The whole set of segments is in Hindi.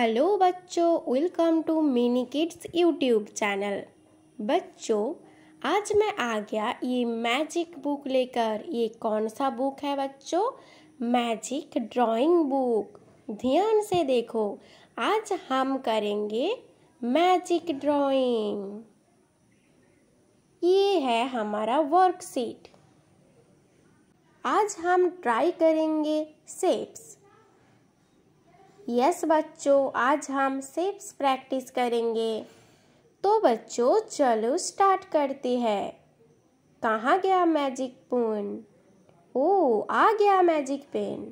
हेलो बच्चों welcome to mini kids YouTube channel बच्चों आज मैं आ गया ये मैजिक बुक लेकर ये कौन सा बुक है बच्चों मैजिक ड्राइंग बुक ध्यान से देखो आज हम करेंगे मैजिक ड्राइंग ये है हमारा वर्कशीट आज हम ट्राई करेंगे सेप्स यस बच्चों आज हम सेप्स प्रैक्टिस करेंगे तो बच्चों चलो स्टार्ट करते हैं कहाँ गया मैजिक पून ओ आ गया मैजिक पेन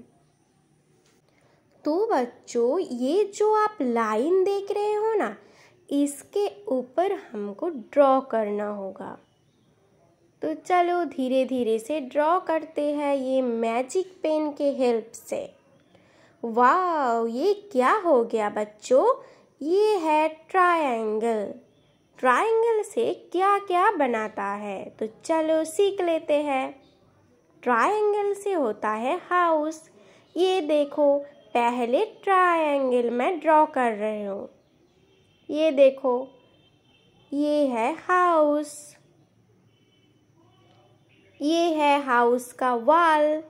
तो बच्चों ये जो आप लाइन देख रहे हो ना इसके ऊपर हमको ड्रॉ करना होगा तो चलो धीरे धीरे से ड्रॉ करते हैं ये मैजिक पेन के हेल्प से वाह ये क्या हो गया बच्चों ये है ट्रायंगल ट्रायंगल से क्या क्या बनाता है तो चलो सीख लेते हैं ट्रायंगल से होता है हाउस ये देखो पहले ट्रायंगल मैं ड्रॉ कर रही हूँ ये देखो ये है हाउस ये है हाउस का वॉल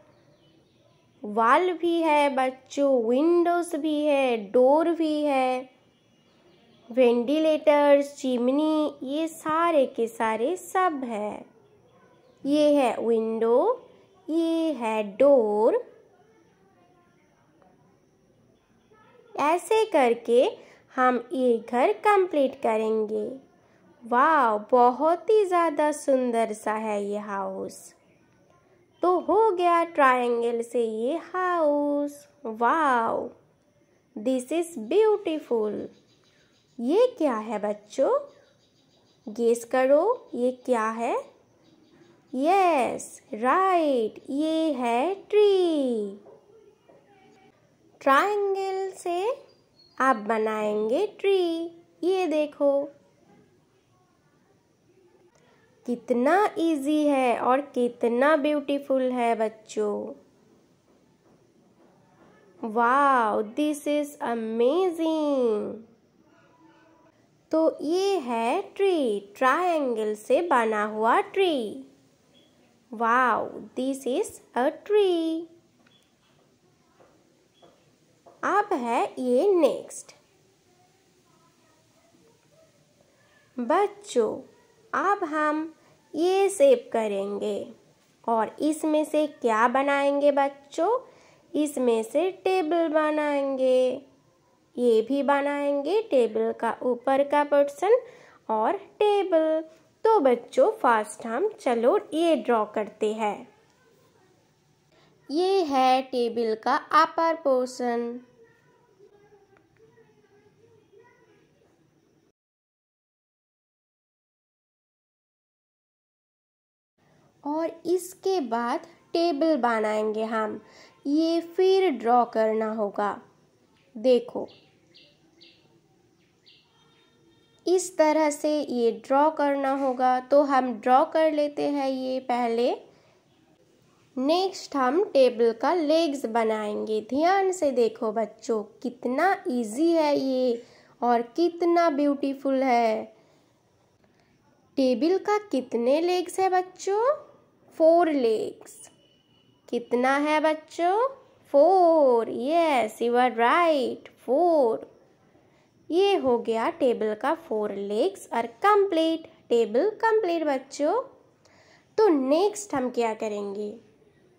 वाल भी है बच्चों विंडोज भी है डोर भी है वेंटिलेटर चिमनी ये सारे के सारे सब है ये है विंडो ये है डोर ऐसे करके हम ये घर कंप्लीट करेंगे वाह बहुत ही ज़्यादा सुंदर सा है ये हाउस तो हो गया ट्रायंगल से ये house wow this is beautiful ये क्या है बच्चों गेस करो ये क्या है यस राइट right, ये है ट्री ट्रायंगल से आप बनाएंगे ट्री ये देखो कितना इजी है और कितना ब्यूटीफुल है बच्चों वाह दिस इज अमेजिंग तो ये है ट्री ट्रायंगल से बना हुआ ट्री वाह दिस इज अ ट्री अब है ये नेक्स्ट बच्चों अब हम ये सेप करेंगे और इसमें से क्या बनाएंगे बच्चों इसमें से टेबल बनाएंगे ये भी बनाएंगे टेबल का ऊपर का पर्सन और टेबल तो बच्चों फास्ट हम चलो ये ड्रॉ करते हैं ये है टेबल का अपर पोर्शन और इसके बाद टेबल बनाएंगे हम ये फिर ड्रॉ करना होगा देखो इस तरह से ये ड्रॉ करना होगा तो हम ड्रॉ कर लेते हैं ये पहले नेक्स्ट हम टेबल का लेग्स बनाएंगे ध्यान से देखो बच्चों कितना इजी है ये और कितना ब्यूटीफुल है टेबल का कितने लेग्स है बच्चों फोर लेग्स कितना है बच्चों four yes you are right four ये हो गया टेबल का फोर लेग्स और कंप्लीट टेबल कंप्लीट बच्चों तो नेक्स्ट हम क्या करेंगे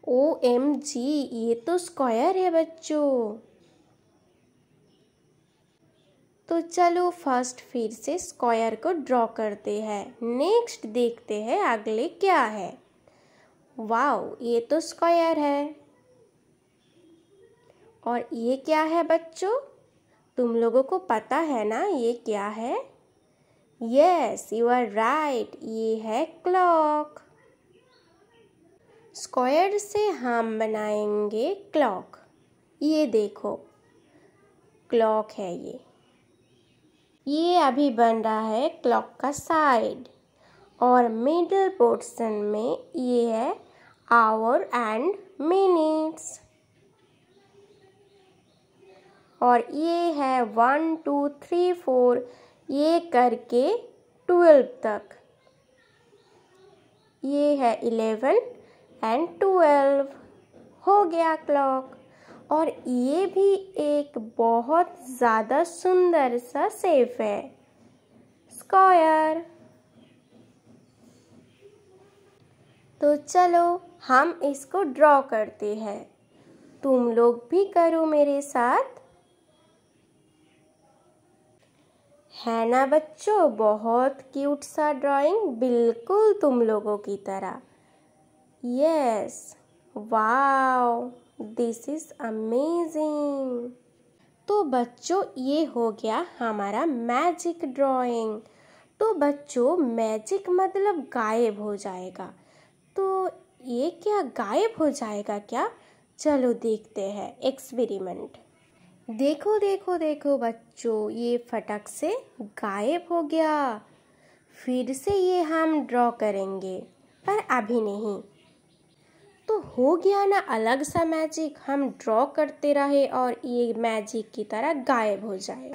ओ एम जी ये तो स्क्वायर है बच्चों तो चलो फर्स्ट फिर से स्क्वायर को ड्रॉ करते हैं नेक्स्ट देखते हैं अगले क्या है वाओ ये तो स्क्वायर है और ये क्या है बच्चों तुम लोगों को पता है ना ये क्या है यस यू आर राइट ये है क्लॉक स्क्वायर से हम बनाएंगे क्लॉक ये देखो क्लॉक है ये ये अभी बन रहा है क्लॉक का साइड और मिडिल पोर्शन में ये है आवर एंड minutes और ये है वन टू थ्री फोर ये करके ट्वेल्व तक ये है इलेवन एंड ट्वेल्व हो गया क्लॉक और ये भी एक बहुत ज़्यादा सुंदर सा सेफ है स्क्वायर तो चलो हम इसको ड्रॉ करते हैं तुम लोग भी करो मेरे साथ है ना बच्चों बहुत क्यूट सा ड्राइंग बिल्कुल तुम लोगों की तरह yes wow this is amazing तो बच्चों ये हो गया हमारा मैजिक ड्राइंग तो बच्चों मैजिक मतलब गायब हो जाएगा तो ये क्या गायब हो जाएगा क्या चलो देखते हैं एक्सपेरिमेंट देखो देखो देखो बच्चों ये फटक से गायब हो गया फिर से ये हम ड्रॉ करेंगे पर अभी नहीं तो हो गया ना अलग सा मैजिक हम ड्रॉ करते रहे और ये मैजिक की तरह गायब हो जाए